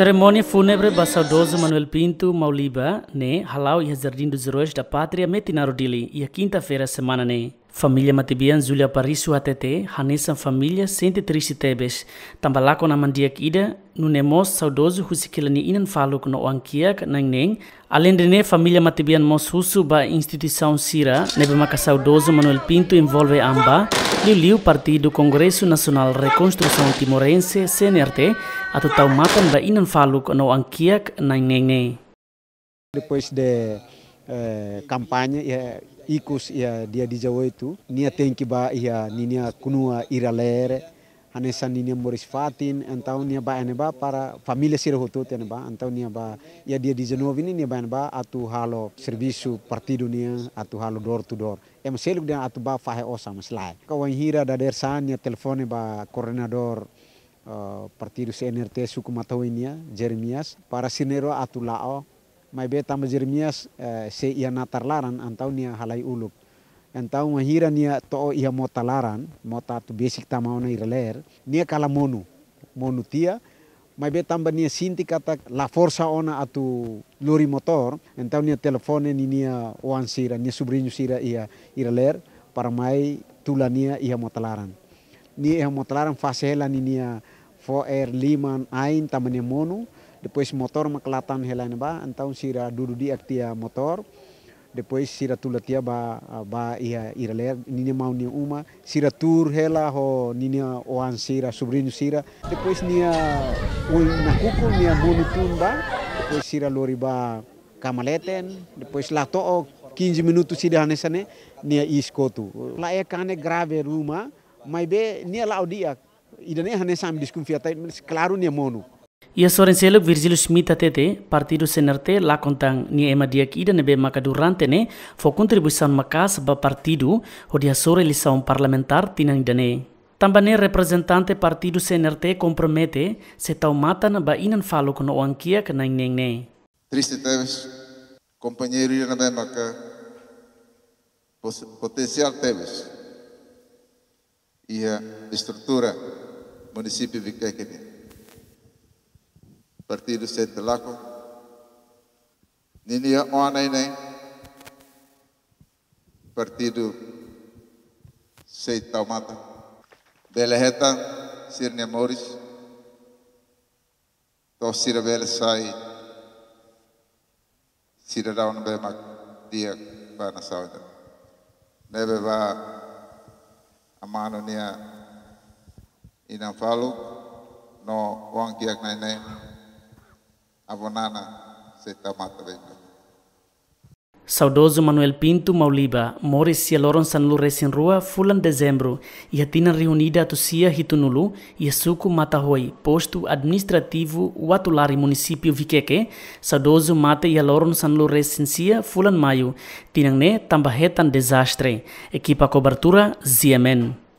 Cerimônia fúnebre saudoso Manuel Pinto Mauliba, né, halau e jardim dos heróis da pátria metinaro dili, e a quinta-feira semana, né. Família Matibian Zulia Parisu ATT, Hanessa Família 113 Tebes, Tambalako na Mandiak Ida, Nunemos Saudoso Husikilani Inan Faluk no Ankiak Nangneng, além de ne Família Matibian Mos Husu ba Instituição Sira, Nebemaka Saudoso Manuel Pinto envolve Amba, Liu Liu Partido Congresso Nacional Reconstrução Timorense CNRT, atau tau matan ba Inan Faluk no Ankiak Nangneng. Depois de eh, campanha, eh, ya ikus ya dia di Jawa itu nia yang ba ia ya. ninia kunua ira lere anesa ninia moris fatin Entau nia ba ene ba para famili sira hutu ene ba Entau nia ba ya dia di Jawa ini nia ba ene ba atu halo servisu partido nia atu halo door to door em seluk dia atu ba fahe osa maslai kawan hira da dersan nia telefone ba koordinador Uh, partido CNRT matawinia Jeremias para sinero atu lao mai be tamba Jeremias eh, se ia na tarlaran antau nia halai uluk antau mahira nia to ia motalaran, mota tu basic tamau na iraler nia kala monu monu tia mai be tamba nia sinti kata la forsa ona atu lori motor antau nia telefone ni nia oan sira nia subrinyu sira ia iraler para mai tulania ia motalaran, nia ia motalaran talaran fasela ni nia 4R liman ain tamani monu depois motor makelatan helain ba antau sira dudu di aktia motor depois sira tulatia ba ba ia ira ler nini mau ni uma sira tur hela ho nini oan sira sobrinho sira depois nia un na kuku nia monitun ba depois sira lori ba kamaleten depois la to 15 minutu sira hanesane nia iskotu la e kane grave ruma mai be nia laudia idane hanesam sam desconfiar klaru nia monu. Ia suarin seluk Virgilus Smith tete partido senerte la kontang ni ema dia ki dan be maka durante ne fo kontribusan maka sebab partido ho dia sore lisaun parlamentar tinang dane. ne representante partido senerte kompromete se tau mata na ba inan falo kono oang kia kena neng ne. Triste teves, maka potensial teves ia estrutura município de Quequenia. partido sente lako ninia onai nem partido seit taumata beleheta sirne moris to sira bel sai sira daun be mak dia bana sauda amano nia inam falo no wang kiak nai nai abonana se tamata Saudoso Manuel Pinto Mauliba, mori sia loron San Lures in Rua, fulan dezembro, e atina reunida a sia Ritunulu e a suco Matahoi, posto administrativo Watulari município Viqueque, saudoso mata e loron San Lures in sia fulan maio, tinang ne tambahetan desastre, equipa cobertura Ziemen.